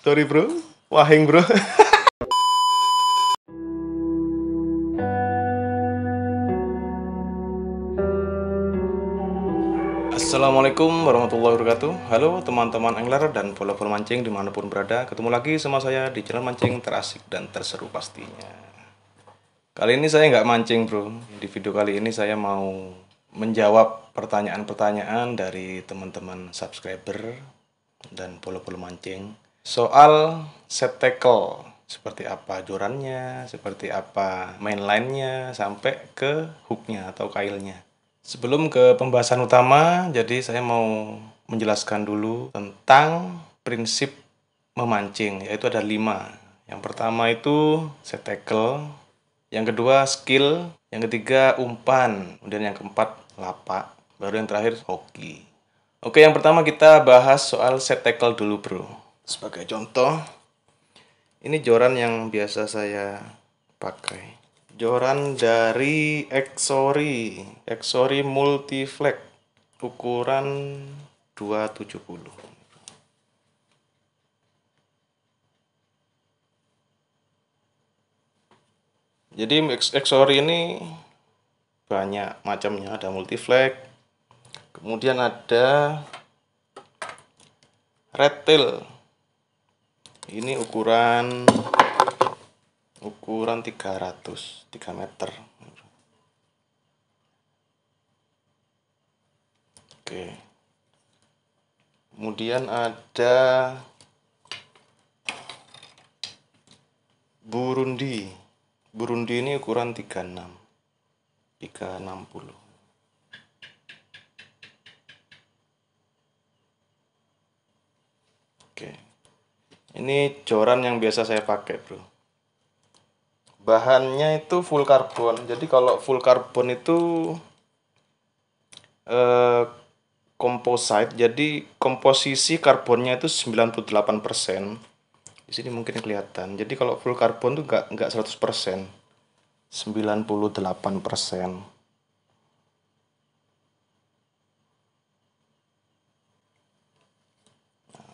Sorry bro, waheng bro. Assalamualaikum warahmatullahi wabarakatuh Halo teman-teman angler dan follower mancing dimanapun berada Ketemu lagi sama saya di channel mancing terasik dan terseru pastinya Kali ini saya nggak mancing bro Di video kali ini saya mau menjawab pertanyaan-pertanyaan dari teman-teman subscriber dan pulau-pulau mancing. Soal tackle seperti apa jurannya seperti apa mainline-nya, sampai ke hooknya atau kailnya. Sebelum ke pembahasan utama, jadi saya mau menjelaskan dulu tentang prinsip memancing, yaitu ada lima. Yang pertama itu set tackle, yang kedua skill, yang ketiga umpan, kemudian yang keempat lapak, baru yang terakhir hoki. Oke, yang pertama kita bahas soal set tackle dulu, bro. Sebagai contoh, ini joran yang biasa saya pakai. Joran dari Exori, Exori Multiflex, ukuran 270. Jadi Exori ini banyak macamnya, ada multiflex, kemudian ada reptil ini ukuran ukuran 300 3 meter oke kemudian ada Burundi Burundi ini ukuran 36 360 Ini joran yang biasa saya pakai, Bro. Bahannya itu full karbon. Jadi kalau full karbon itu eh komposite. Jadi komposisi karbonnya itu 98%. Di sini mungkin kelihatan. Jadi kalau full karbon itu enggak enggak 100%. 98%.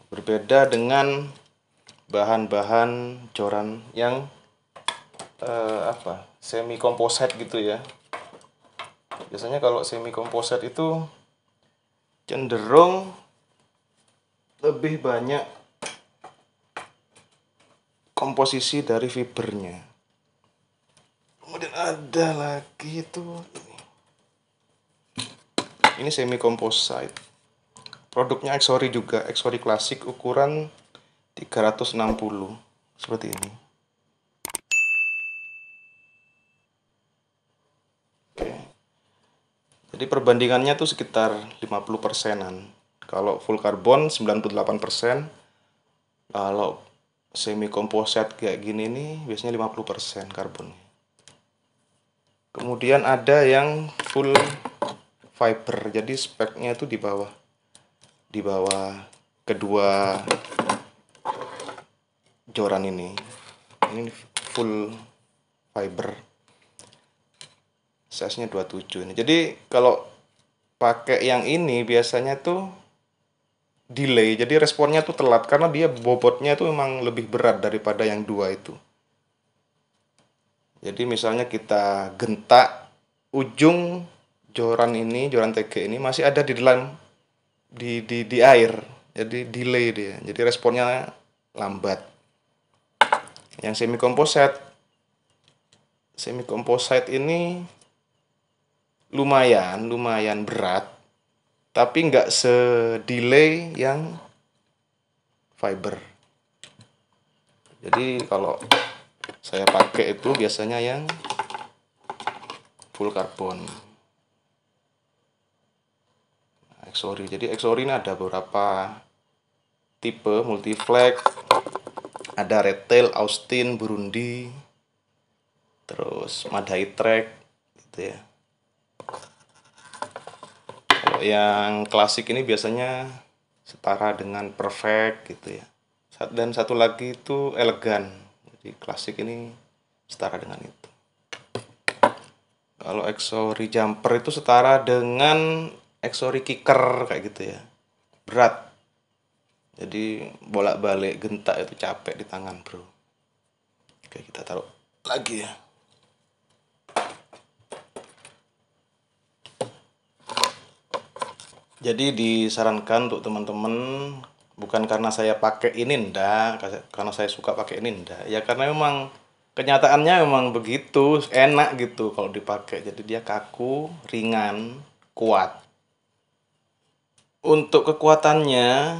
berbeda dengan bahan-bahan coran yang uh, apa semi komposit gitu ya biasanya kalau semi komposit itu cenderung lebih banyak komposisi dari fibernya kemudian ada lagi itu ini, ini semi komposit produknya Exori juga Exori klasik ukuran 360 seperti ini Oke. jadi perbandingannya tuh sekitar 50 persenan kalau full karbon 98 persen kalau semi komposit kayak gini nih biasanya 50 persen karbon kemudian ada yang full fiber jadi speknya itu di bawah di bawah kedua joran ini ini full fiber size nya 27 ini jadi kalau pakai yang ini biasanya tuh delay jadi responnya tuh telat karena dia bobotnya tuh memang lebih berat daripada yang dua itu jadi misalnya kita gentak ujung joran ini joran TG ini masih ada di dalam di di di air jadi delay dia jadi responnya lambat yang semi komposit semi komposit ini lumayan lumayan berat tapi nggak sedelay yang fiber jadi kalau saya pakai itu biasanya yang full karbon Exori nah, jadi Exori ini ada beberapa tipe multiflex ada Retail Austin Burundi terus Madai Trek gitu ya kalau yang klasik ini biasanya setara dengan perfect gitu ya dan satu lagi itu elegan jadi klasik ini setara dengan itu kalau exori jumper itu setara dengan exori kicker kayak gitu ya berat jadi bolak-balik gentak itu capek di tangan bro oke kita taruh lagi ya jadi disarankan untuk teman-teman bukan karena saya pakai ini ndak karena saya suka pakai ini ndak ya karena memang kenyataannya memang begitu enak gitu kalau dipakai jadi dia kaku ringan kuat untuk kekuatannya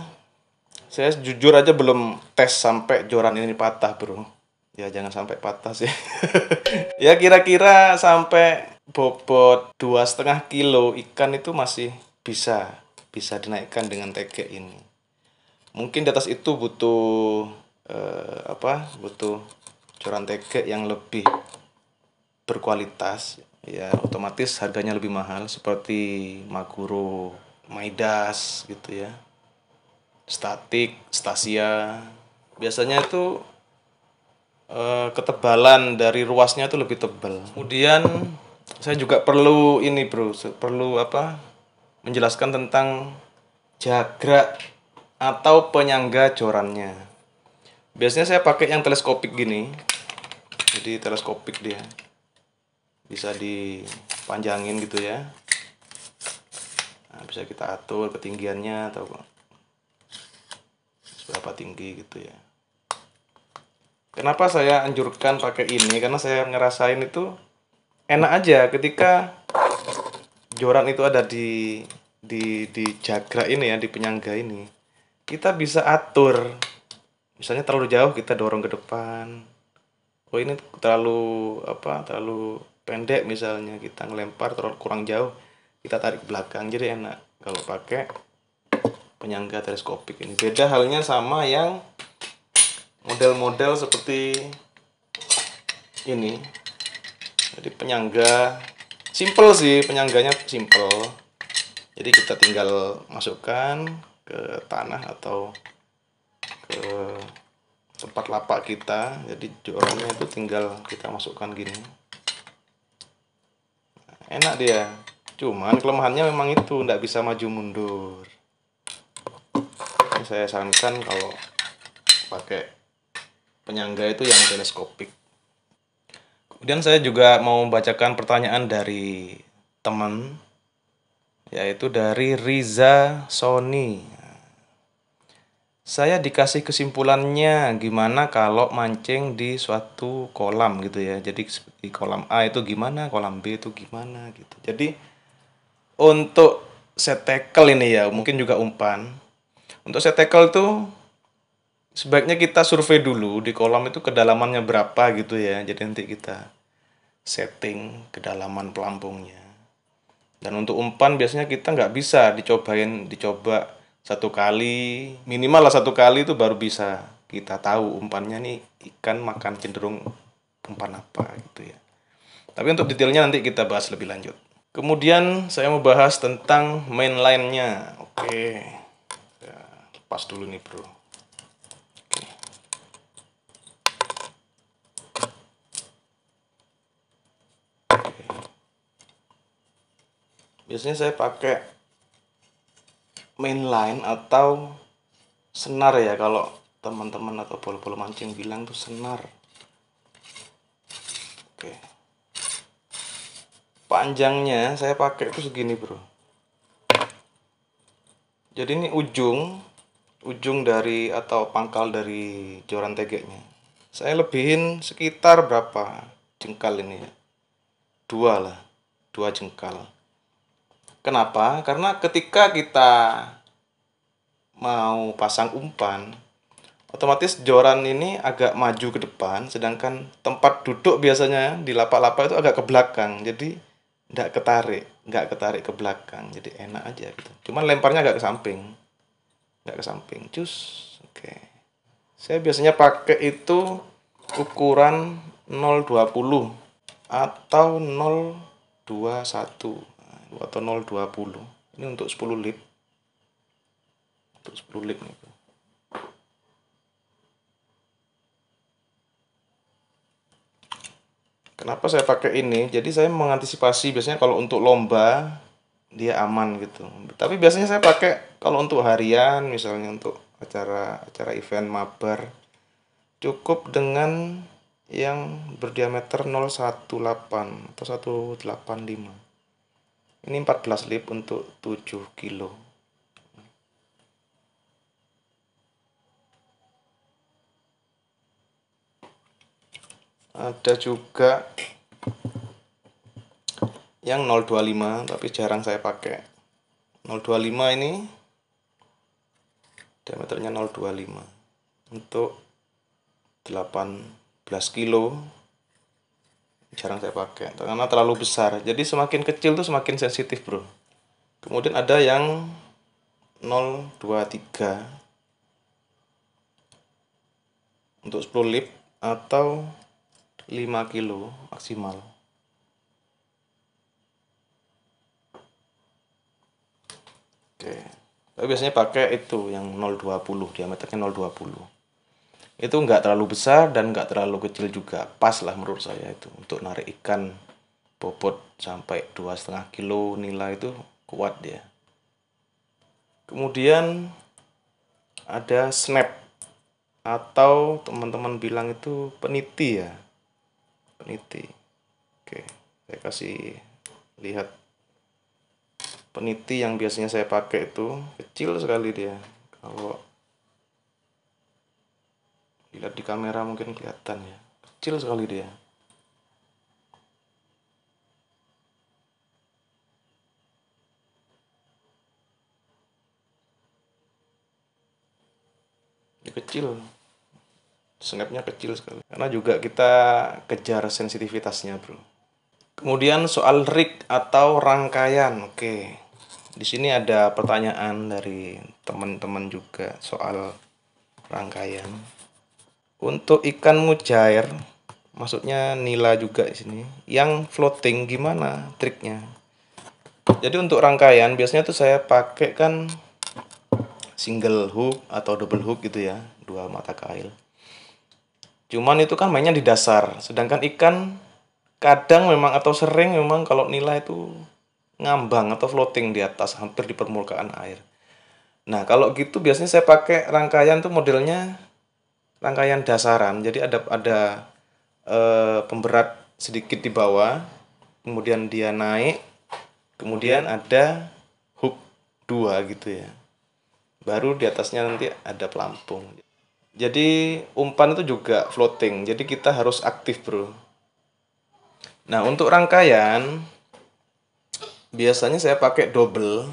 saya jujur aja belum tes sampai joran ini patah bro ya jangan sampai patah sih ya kira-kira sampai bobot dua setengah kilo ikan itu masih bisa bisa dinaikkan dengan tege ini mungkin di atas itu butuh eh, apa butuh joran tege yang lebih berkualitas ya otomatis harganya lebih mahal seperti maguro maidas gitu ya statik, stasia. Biasanya itu eh, ketebalan dari ruasnya itu lebih tebal. Kemudian saya juga perlu ini, Bro, perlu apa? menjelaskan tentang jagra atau penyangga jorannya. Biasanya saya pakai yang teleskopik gini. Jadi teleskopik dia. Bisa dipanjangin gitu ya. Nah, bisa kita atur ketinggiannya atau berapa tinggi gitu ya kenapa saya anjurkan pakai ini karena saya ngerasain itu enak aja ketika joran itu ada di di di jagra ini ya di penyangga ini kita bisa atur misalnya terlalu jauh kita dorong ke depan oh ini terlalu apa terlalu pendek misalnya kita ngelempar terlalu kurang jauh kita tarik ke belakang jadi enak kalau pakai penyangga teleskopik ini. Beda halnya sama yang model-model seperti ini. Jadi penyangga simple sih, penyangganya simple. Jadi kita tinggal masukkan ke tanah atau ke tempat lapak kita. Jadi jorongnya itu tinggal kita masukkan gini. enak dia. Cuman kelemahannya memang itu, tidak bisa maju mundur saya sarankan kalau pakai penyangga itu yang teleskopik. Kemudian saya juga mau membacakan pertanyaan dari teman yaitu dari Riza Sony. Saya dikasih kesimpulannya gimana kalau mancing di suatu kolam gitu ya. Jadi di kolam A itu gimana, kolam B itu gimana gitu. Jadi untuk set tackle ini ya, mungkin juga umpan untuk set tackle itu sebaiknya kita survei dulu di kolam itu kedalamannya berapa gitu ya. Jadi nanti kita setting kedalaman pelampungnya. Dan untuk umpan biasanya kita nggak bisa dicobain, dicoba satu kali, minimal lah satu kali itu baru bisa kita tahu umpannya nih ikan makan cenderung umpan apa gitu ya. Tapi untuk detailnya nanti kita bahas lebih lanjut. Kemudian saya mau bahas tentang mainline-nya. Oke. Pas dulu nih bro. Oke. Biasanya saya pakai mainline atau senar ya kalau teman-teman atau polo-polo mancing bilang tuh senar. Oke. Panjangnya saya pakai tuh segini, Bro. Jadi ini ujung ujung dari atau pangkal dari joran tegeknya saya lebihin sekitar berapa jengkal ini ya dua lah dua jengkal kenapa karena ketika kita mau pasang umpan otomatis joran ini agak maju ke depan sedangkan tempat duduk biasanya di lapak-lapak itu agak ke belakang jadi nggak ketarik nggak ketarik ke belakang jadi enak aja gitu cuman lemparnya agak ke samping nggak ke samping cus oke okay. saya biasanya pakai itu ukuran 020 atau 021 atau 020 ini untuk 10 lip untuk 10 lip nih Kenapa saya pakai ini? Jadi saya mengantisipasi biasanya kalau untuk lomba dia aman gitu tapi biasanya saya pakai kalau untuk harian misalnya untuk acara acara event mabar cukup dengan yang berdiameter 018 atau 185 ini 14 lip untuk 7 kilo ada juga yang 025 tapi jarang saya pakai 025 ini diameternya 025 untuk 18 kilo jarang saya pakai karena terlalu besar jadi semakin kecil tuh semakin sensitif bro kemudian ada yang 023 untuk 10 lip atau 5 kilo maksimal Oke. Tapi biasanya pakai itu yang 020, diameternya 020. Itu nggak terlalu besar dan nggak terlalu kecil juga. Pas lah menurut saya itu untuk narik ikan bobot sampai dua setengah kilo nilai itu kuat dia. Kemudian ada snap atau teman-teman bilang itu peniti ya peniti oke saya kasih lihat peniti yang biasanya saya pakai itu kecil sekali dia kalau dilihat di kamera mungkin kelihatan ya kecil sekali dia dia kecil snapnya kecil sekali karena juga kita kejar sensitivitasnya bro Kemudian soal rig atau rangkaian. Oke. Di sini ada pertanyaan dari teman-teman juga soal rangkaian. Untuk ikan mujair, maksudnya nila juga di sini. Yang floating gimana triknya? Jadi untuk rangkaian biasanya tuh saya pakai kan single hook atau double hook gitu ya, dua mata kail. Cuman itu kan mainnya di dasar, sedangkan ikan kadang memang atau sering memang kalau nilai itu ngambang atau floating di atas hampir di permukaan air. Nah, kalau gitu biasanya saya pakai rangkaian tuh modelnya rangkaian dasaran. Jadi ada ada e, pemberat sedikit di bawah, kemudian dia naik, kemudian iya. ada hook dua gitu ya. Baru di atasnya nanti ada pelampung. Jadi umpan itu juga floating. Jadi kita harus aktif, Bro Nah, untuk rangkaian biasanya saya pakai double.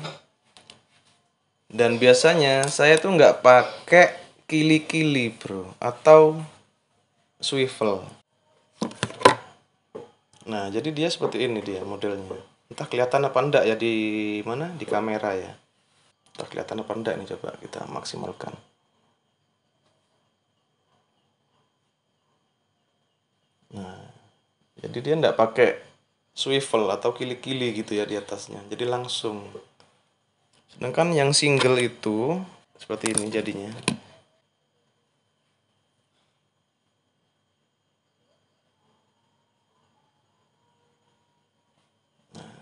Dan biasanya saya tuh nggak pakai kili-kili, Bro, atau swivel. Nah, jadi dia seperti ini dia modelnya. Entah kelihatan apa enggak ya di mana? Di kamera ya. Entah kelihatan apa enggak nih coba kita maksimalkan. jadi dia nggak pakai swivel atau kili-kili gitu ya di atasnya jadi langsung sedangkan yang single itu seperti ini jadinya nah.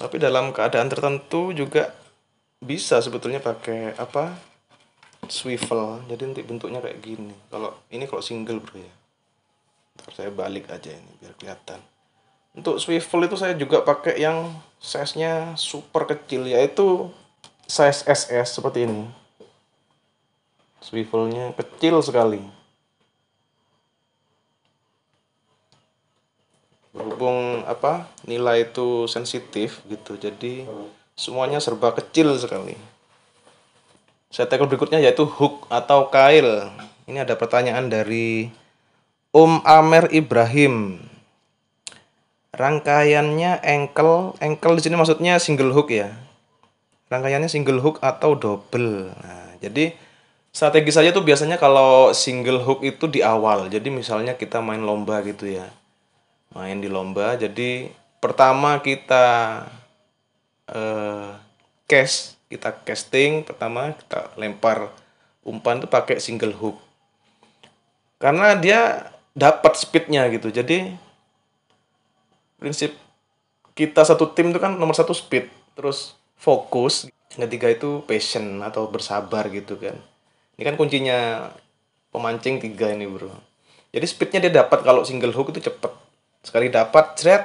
tapi dalam keadaan tertentu juga bisa sebetulnya pakai apa swivel jadi nanti bentuknya kayak gini kalau ini kalau single bro ya Ntar saya balik aja ini biar kelihatan. Untuk swivel itu saya juga pakai yang size-nya super kecil yaitu size SS seperti ini. Swivelnya kecil sekali. Berhubung apa nilai itu sensitif gitu, jadi semuanya serba kecil sekali. Saya tackle berikutnya yaitu hook atau kail. Ini ada pertanyaan dari Um Amer Ibrahim. Rangkaiannya engkel, engkel di sini maksudnya single hook ya. Rangkaiannya single hook atau double. Nah, jadi strategi saja tuh biasanya kalau single hook itu di awal. Jadi misalnya kita main lomba gitu ya. Main di lomba, jadi pertama kita eh, cast, kita casting, pertama kita lempar umpan tuh pakai single hook. Karena dia dapat speednya gitu jadi prinsip kita satu tim itu kan nomor satu speed terus fokus yang ketiga itu passion atau bersabar gitu kan ini kan kuncinya pemancing tiga ini bro jadi speednya dia dapat kalau single hook itu cepet sekali dapat jret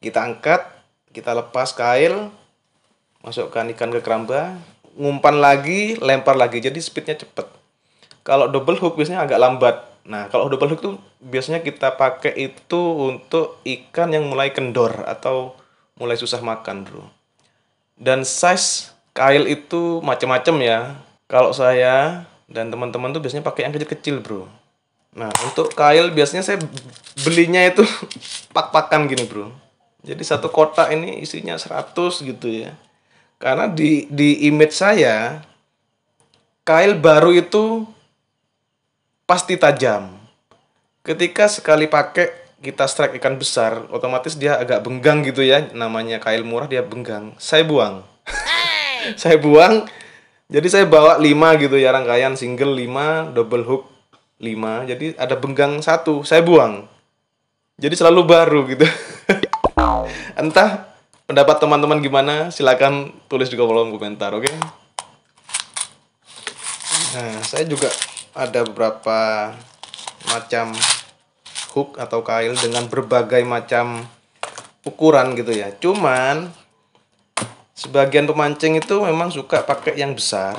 kita angkat kita lepas kail masukkan ikan ke keramba ngumpan lagi lempar lagi jadi speednya cepet kalau double hook biasanya agak lambat Nah, kalau odopah luk itu biasanya kita pakai itu untuk ikan yang mulai kendor atau mulai susah makan, bro. Dan size kail itu macam-macam ya. Kalau saya dan teman-teman tuh biasanya pakai yang kecil-kecil, bro. Nah, untuk kail biasanya saya belinya itu pak-pakan gini, bro. Jadi satu kotak ini isinya 100 gitu ya. Karena di di image saya kail baru itu pasti tajam. Ketika sekali pakai kita strike ikan besar, otomatis dia agak benggang gitu ya, namanya kail murah dia benggang. Saya buang. saya buang. Jadi saya bawa 5 gitu ya rangkaian single 5, double hook 5. Jadi ada benggang satu, saya buang. Jadi selalu baru gitu. Entah pendapat teman-teman gimana, silakan tulis di kolom komentar, oke? Okay? Nah, saya juga ada beberapa macam hook atau kail dengan berbagai macam ukuran gitu ya. Cuman sebagian pemancing itu memang suka pakai yang besar.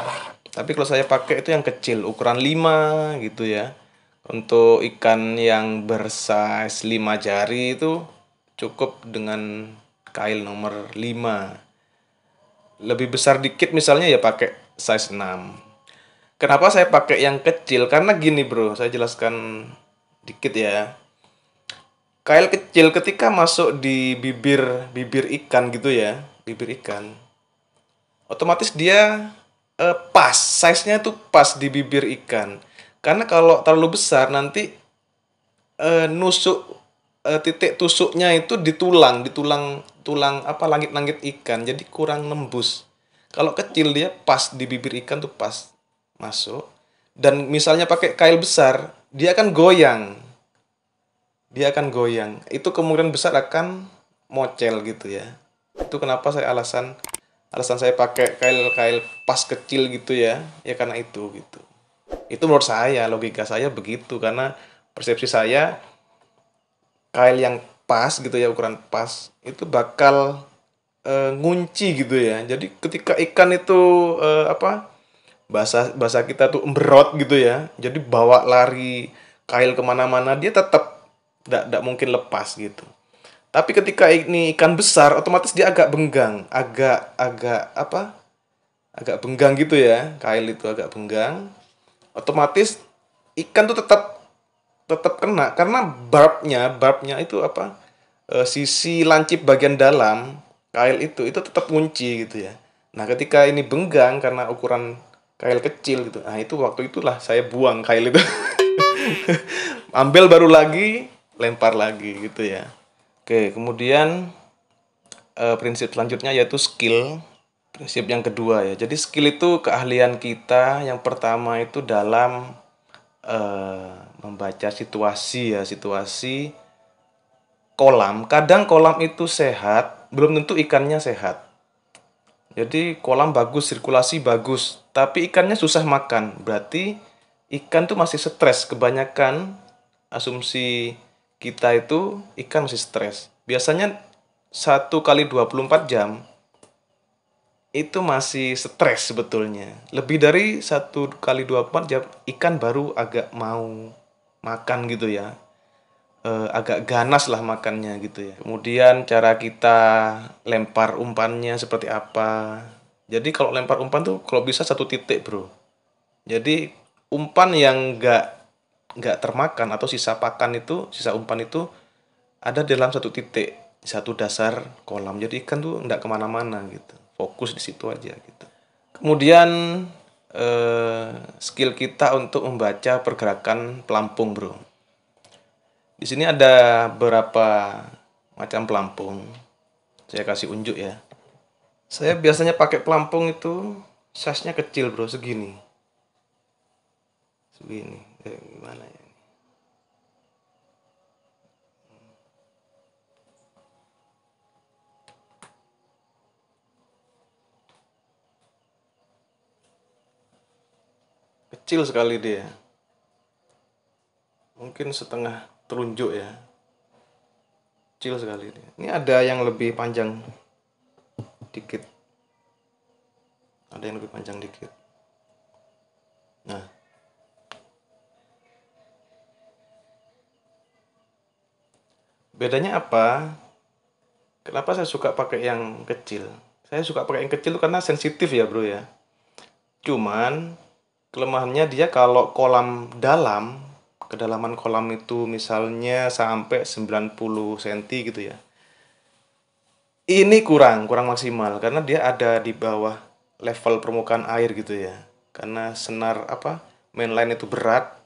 Tapi kalau saya pakai itu yang kecil, ukuran 5 gitu ya. Untuk ikan yang bersize 5 jari itu cukup dengan kail nomor 5. Lebih besar dikit misalnya ya pakai size 6 Kenapa saya pakai yang kecil? Karena gini bro, saya jelaskan dikit ya. Kail kecil ketika masuk di bibir bibir ikan gitu ya, bibir ikan, otomatis dia eh, pas, size-nya tuh pas di bibir ikan. Karena kalau terlalu besar nanti eh, nusuk eh, titik tusuknya itu di tulang, di tulang tulang apa langit-langit ikan, jadi kurang nembus. Kalau kecil dia pas di bibir ikan tuh pas masuk dan misalnya pakai kail besar dia akan goyang dia akan goyang itu kemungkinan besar akan mocel gitu ya itu kenapa saya alasan alasan saya pakai kail-kail pas kecil gitu ya ya karena itu gitu itu menurut saya logika saya begitu karena persepsi saya kail yang pas gitu ya ukuran pas itu bakal e, ngunci gitu ya jadi ketika ikan itu e, apa bahasa bahasa kita tuh berot gitu ya jadi bawa lari kail kemana-mana dia tetap tidak mungkin lepas gitu tapi ketika ini ikan besar otomatis dia agak benggang agak agak apa agak benggang gitu ya kail itu agak benggang otomatis ikan tuh tetap tetap kena karena barbnya barbnya itu apa eh, sisi lancip bagian dalam kail itu itu tetap kunci gitu ya nah ketika ini benggang karena ukuran kail kecil gitu nah itu waktu itulah saya buang kail itu ambil baru lagi lempar lagi gitu ya oke kemudian eh, prinsip selanjutnya yaitu skill prinsip yang kedua ya jadi skill itu keahlian kita yang pertama itu dalam eh, membaca situasi ya situasi kolam kadang kolam itu sehat belum tentu ikannya sehat jadi kolam bagus, sirkulasi bagus, tapi ikannya susah makan. Berarti ikan tuh masih stres. Kebanyakan asumsi kita itu ikan masih stres. Biasanya satu kali 24 jam itu masih stres sebetulnya. Lebih dari satu kali 24 jam ikan baru agak mau makan gitu ya eh, agak ganas lah makannya gitu ya. Kemudian cara kita lempar umpannya seperti apa. Jadi kalau lempar umpan tuh kalau bisa satu titik bro. Jadi umpan yang nggak nggak termakan atau sisa pakan itu sisa umpan itu ada dalam satu titik satu dasar kolam jadi ikan tuh nggak kemana-mana gitu fokus di situ aja gitu kemudian eh, skill kita untuk membaca pergerakan pelampung bro di sini ada beberapa macam pelampung. Saya kasih unjuk ya. Saya biasanya pakai pelampung itu size-nya kecil, Bro, segini. Segini. Eh, gimana ya? Kecil sekali dia. Mungkin setengah telunjuk ya kecil sekali ini ada yang lebih panjang dikit ada yang lebih panjang dikit nah bedanya apa kenapa saya suka pakai yang kecil saya suka pakai yang kecil karena sensitif ya bro ya cuman kelemahannya dia kalau kolam dalam kedalaman kolam itu misalnya sampai 90 cm gitu ya. Ini kurang, kurang maksimal karena dia ada di bawah level permukaan air gitu ya. Karena senar apa mainline itu berat.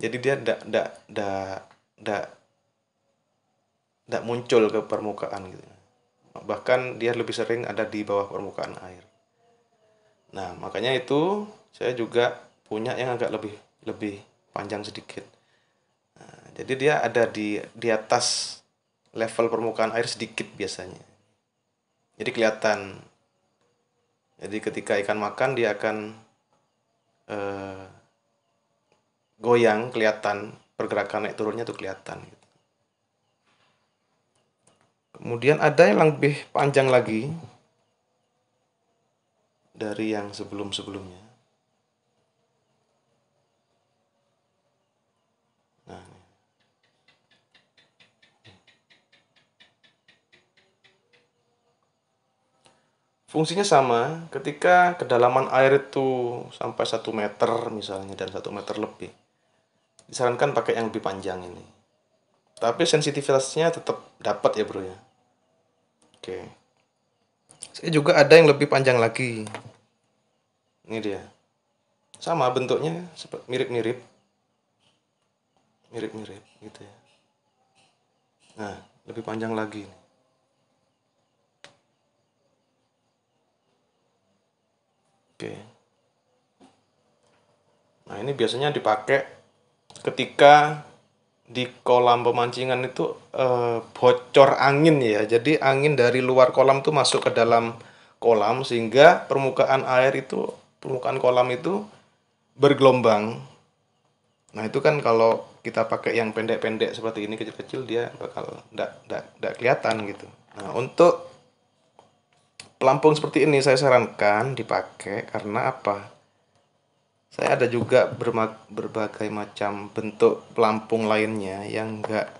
Jadi dia tidak tidak tidak tidak tidak muncul ke permukaan gitu. Bahkan dia lebih sering ada di bawah permukaan air. Nah, makanya itu saya juga punya yang agak lebih lebih panjang sedikit nah, jadi dia ada di di atas level permukaan air sedikit biasanya jadi kelihatan jadi ketika ikan makan dia akan eh, goyang kelihatan pergerakan naik turunnya tuh kelihatan gitu. kemudian ada yang lebih panjang lagi dari yang sebelum sebelumnya fungsinya sama ketika kedalaman air itu sampai 1 meter misalnya dan 1 meter lebih disarankan pakai yang lebih panjang ini tapi sensitivitasnya tetap dapat ya bro ya oke saya juga ada yang lebih panjang lagi ini dia sama bentuknya mirip-mirip mirip-mirip gitu ya nah lebih panjang lagi nih Oke. Nah, ini biasanya dipakai ketika di kolam pemancingan itu e, bocor angin ya. Jadi angin dari luar kolam itu masuk ke dalam kolam sehingga permukaan air itu permukaan kolam itu bergelombang. Nah, itu kan kalau kita pakai yang pendek-pendek seperti ini kecil-kecil dia bakal tidak kelihatan gitu. Nah, untuk pelampung seperti ini saya sarankan dipakai karena apa? Saya ada juga berbagai macam bentuk pelampung lainnya yang enggak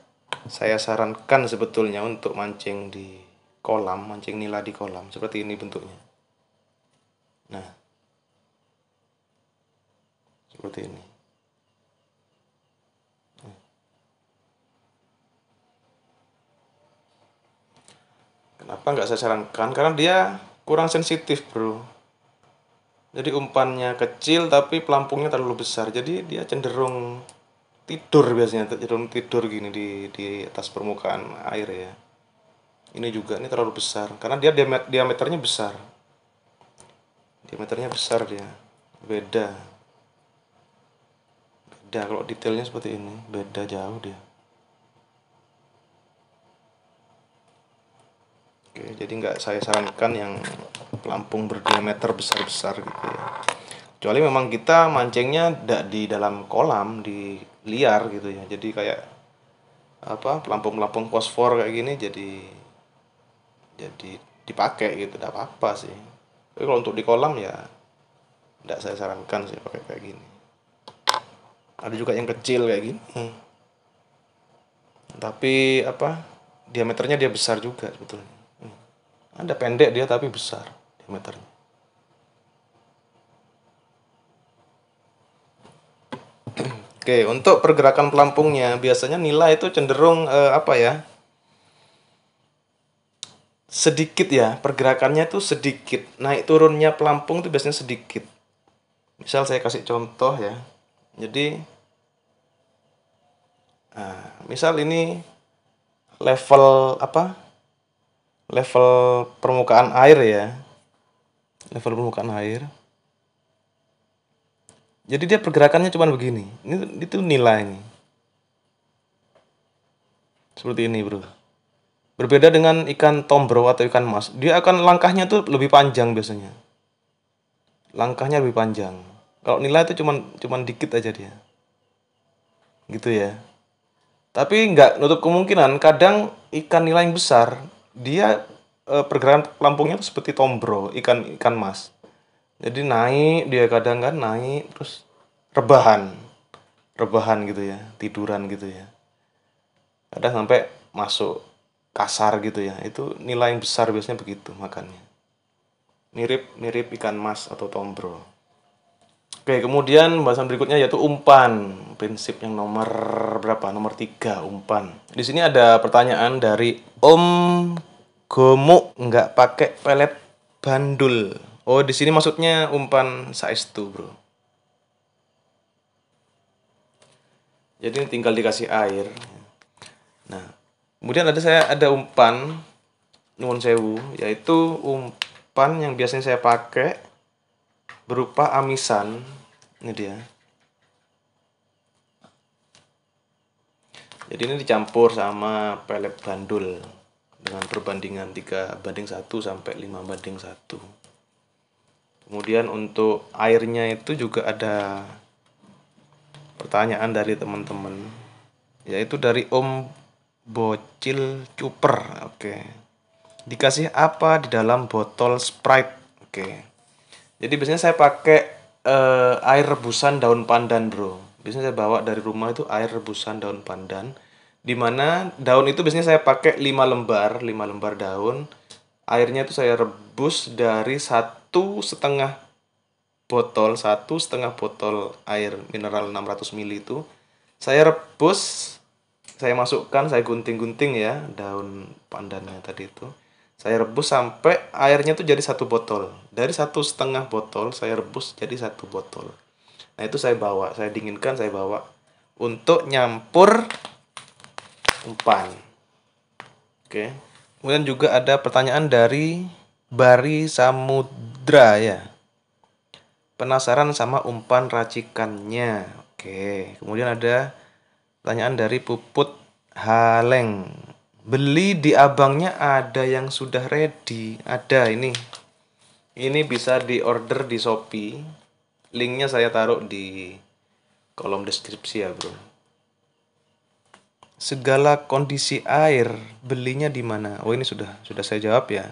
saya sarankan sebetulnya untuk mancing di kolam, mancing nila di kolam seperti ini bentuknya. Nah. Seperti ini. Kenapa nggak saya sarankan? Karena dia kurang sensitif bro. Jadi umpannya kecil tapi pelampungnya terlalu besar. Jadi dia cenderung tidur biasanya cenderung tidur gini di di atas permukaan air ya. Ini juga ini terlalu besar karena dia diameternya besar. Diameternya besar dia. Beda. Beda kalau detailnya seperti ini, beda jauh dia. Oke, jadi nggak saya sarankan yang pelampung berdiameter besar-besar gitu ya. Kecuali memang kita mancingnya tidak di dalam kolam, di liar gitu ya. Jadi kayak apa pelampung-pelampung fosfor kayak gini jadi jadi dipakai gitu tidak apa-apa sih. Tapi kalau untuk di kolam ya tidak saya sarankan sih pakai kayak gini. Ada juga yang kecil kayak gini. Tapi apa diameternya dia besar juga sebetulnya ada pendek dia tapi besar diameternya. Oke, untuk pergerakan pelampungnya biasanya nilai itu cenderung eh, apa ya? Sedikit ya, pergerakannya itu sedikit. Naik turunnya pelampung itu biasanya sedikit. Misal saya kasih contoh ya. Jadi nah, misal ini level apa? level permukaan air ya level permukaan air jadi dia pergerakannya cuma begini ini itu ini seperti ini bro berbeda dengan ikan tombro atau ikan mas dia akan langkahnya tuh lebih panjang biasanya langkahnya lebih panjang kalau nilai itu cuma cuman dikit aja dia gitu ya tapi nggak nutup kemungkinan kadang ikan nilai yang besar dia eh, pergerakan tuh seperti tombro ikan ikan mas jadi naik dia kadang kan naik terus rebahan rebahan gitu ya tiduran gitu ya kadang sampai masuk kasar gitu ya itu nilai yang besar biasanya begitu makannya mirip mirip ikan mas atau tombro Oke, kemudian bahasan berikutnya yaitu umpan. Prinsip yang nomor berapa? Nomor tiga umpan. Di sini ada pertanyaan dari Om Gomuk nggak pakai pelet bandul. Oh, di sini maksudnya umpan size 2, bro. Jadi ini tinggal dikasih air. Nah, kemudian ada saya ada umpan nuwun sewu, yaitu umpan yang biasanya saya pakai berupa amisan ini dia jadi ini dicampur sama pelet bandul dengan perbandingan 3 banding 1 sampai 5 banding 1 kemudian untuk airnya itu juga ada pertanyaan dari teman-teman yaitu dari Om Bocil Cuper oke okay. dikasih apa di dalam botol Sprite oke okay. Jadi biasanya saya pakai uh, air rebusan daun pandan, Bro. Biasanya saya bawa dari rumah itu air rebusan daun pandan. Dimana daun itu biasanya saya pakai 5 lembar, 5 lembar daun. Airnya itu saya rebus dari satu setengah botol, satu setengah botol air mineral 600 ml itu. Saya rebus, saya masukkan, saya gunting-gunting ya daun pandannya tadi itu saya rebus sampai airnya tuh jadi satu botol dari satu setengah botol saya rebus jadi satu botol nah itu saya bawa saya dinginkan saya bawa untuk nyampur umpan oke kemudian juga ada pertanyaan dari Bari Samudra ya penasaran sama umpan racikannya oke kemudian ada pertanyaan dari Puput Haleng beli di abangnya ada yang sudah ready ada ini ini bisa di order di Shopee linknya saya taruh di kolom deskripsi ya bro segala kondisi air belinya di mana oh ini sudah sudah saya jawab ya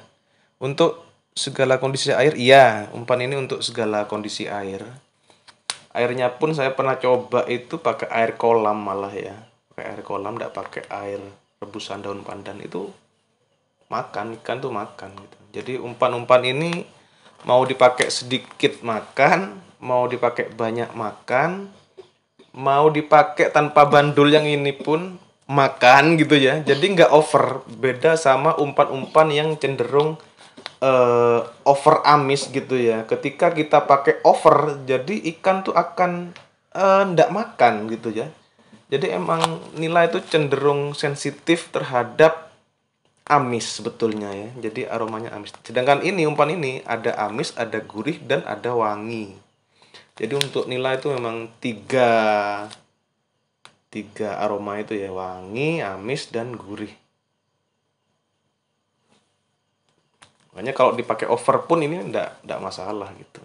untuk segala kondisi air iya umpan ini untuk segala kondisi air airnya pun saya pernah coba itu pakai air kolam malah ya pakai air kolam tidak pakai air rebusan daun pandan itu makan ikan tuh makan gitu jadi umpan-umpan ini mau dipakai sedikit makan mau dipakai banyak makan mau dipakai tanpa bandul yang ini pun makan gitu ya jadi nggak over beda sama umpan-umpan yang cenderung uh, over amis gitu ya ketika kita pakai over jadi ikan tuh akan uh, eh, ndak makan gitu ya jadi emang nila itu cenderung sensitif terhadap amis sebetulnya ya jadi aromanya amis sedangkan ini umpan ini ada amis ada gurih dan ada wangi jadi untuk nila itu memang tiga tiga aroma itu ya wangi amis dan gurih makanya kalau dipakai over pun ini ndak ndak masalah gitu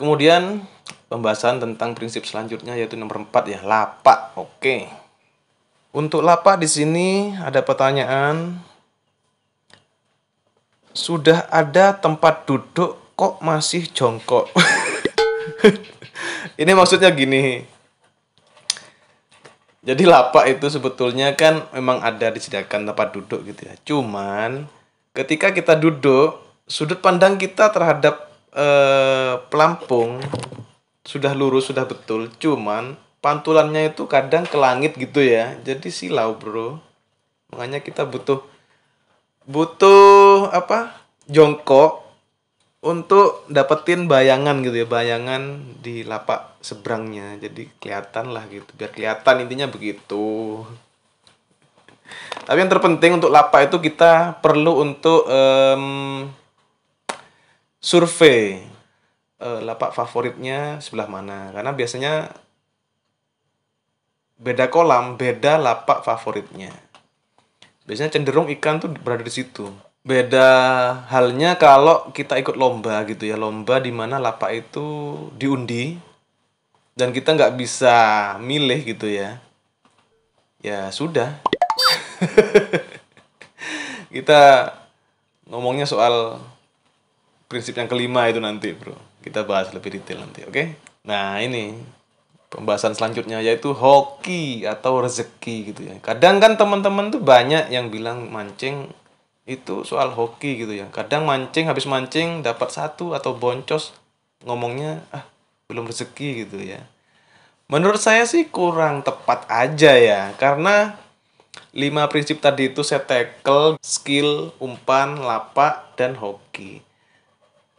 Kemudian pembahasan tentang prinsip selanjutnya yaitu nomor 4 ya, lapak. Oke. Untuk lapak di sini ada pertanyaan sudah ada tempat duduk kok masih jongkok. Ini maksudnya gini. Jadi lapak itu sebetulnya kan memang ada disediakan tempat duduk gitu ya. Cuman ketika kita duduk, sudut pandang kita terhadap Eh, pelampung sudah lurus sudah betul cuman pantulannya itu kadang ke langit gitu ya jadi silau bro makanya kita butuh butuh apa jongkok untuk dapetin bayangan gitu ya bayangan di lapak seberangnya jadi kelihatan lah gitu biar kelihatan intinya begitu tapi yang terpenting untuk lapak itu kita perlu untuk um, survei eh, lapak favoritnya sebelah mana karena biasanya beda kolam beda lapak favoritnya biasanya cenderung ikan tuh berada di situ beda halnya kalau kita ikut lomba gitu ya lomba di mana lapak itu diundi dan kita nggak bisa milih gitu ya ya sudah kita ngomongnya soal prinsip yang kelima itu nanti bro kita bahas lebih detail nanti oke okay? nah ini pembahasan selanjutnya yaitu hoki atau rezeki gitu ya kadang kan teman-teman tuh banyak yang bilang mancing itu soal hoki gitu ya kadang mancing habis mancing dapat satu atau boncos ngomongnya ah belum rezeki gitu ya menurut saya sih kurang tepat aja ya karena lima prinsip tadi itu saya tackle skill umpan lapak dan hoki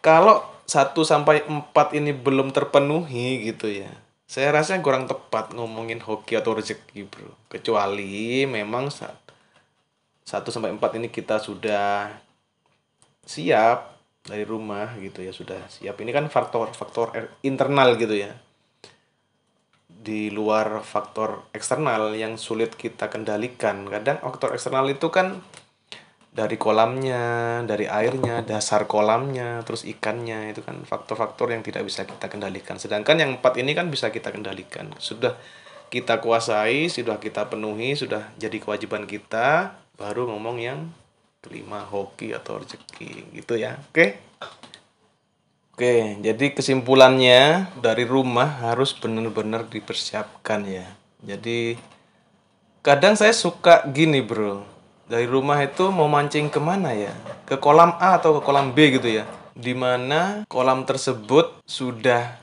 kalau 1 sampai 4 ini belum terpenuhi gitu ya. Saya rasa kurang tepat ngomongin hoki atau rezeki, Bro. Kecuali memang satu 1 sampai 4 ini kita sudah siap dari rumah gitu ya, sudah siap. Ini kan faktor-faktor er, internal gitu ya. Di luar faktor eksternal yang sulit kita kendalikan. Kadang faktor eksternal itu kan dari kolamnya, dari airnya, dasar kolamnya, terus ikannya itu kan faktor-faktor yang tidak bisa kita kendalikan. Sedangkan yang empat ini kan bisa kita kendalikan. Sudah kita kuasai, sudah kita penuhi, sudah jadi kewajiban kita, baru ngomong yang kelima hoki atau rezeki gitu ya. Oke. Oke, jadi kesimpulannya dari rumah harus benar-benar dipersiapkan ya. Jadi kadang saya suka gini, Bro dari rumah itu mau mancing kemana ya? Ke kolam A atau ke kolam B gitu ya? Dimana kolam tersebut sudah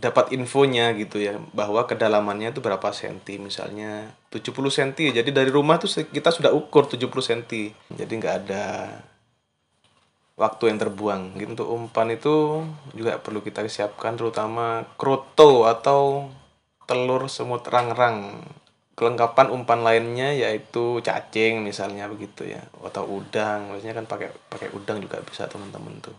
dapat infonya gitu ya bahwa kedalamannya itu berapa senti misalnya 70 senti jadi dari rumah tuh kita sudah ukur 70 senti jadi nggak ada waktu yang terbuang gitu untuk umpan itu juga perlu kita siapkan terutama kroto atau telur semut rang-rang kelengkapan umpan lainnya yaitu cacing misalnya begitu ya atau udang biasanya kan pakai pakai udang juga bisa teman-teman tuh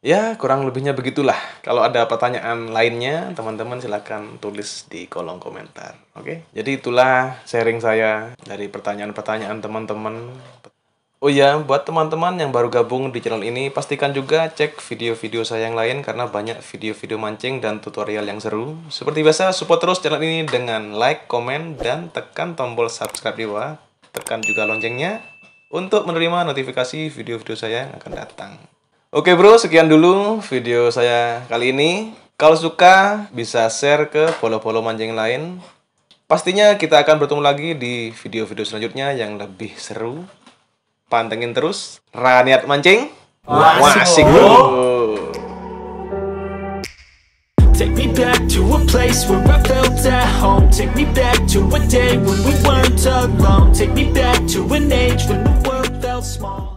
ya kurang lebihnya begitulah kalau ada pertanyaan lainnya teman-teman silahkan tulis di kolom komentar oke okay? jadi itulah sharing saya dari pertanyaan-pertanyaan teman-teman Oh iya, buat teman-teman yang baru gabung di channel ini, pastikan juga cek video-video saya yang lain karena banyak video-video mancing dan tutorial yang seru. Seperti biasa, support terus channel ini dengan like, komen, dan tekan tombol subscribe di bawah. Tekan juga loncengnya untuk menerima notifikasi video-video saya yang akan datang. Oke bro, sekian dulu video saya kali ini. Kalau suka, bisa share ke polo-polo mancing lain. Pastinya kita akan bertemu lagi di video-video selanjutnya yang lebih seru. Pantengin terus Raniat Mancing. Wasik. Take me back to a place where I felt at home. Take me back to a day when we weren't alone. Take me back to an age when the world felt small.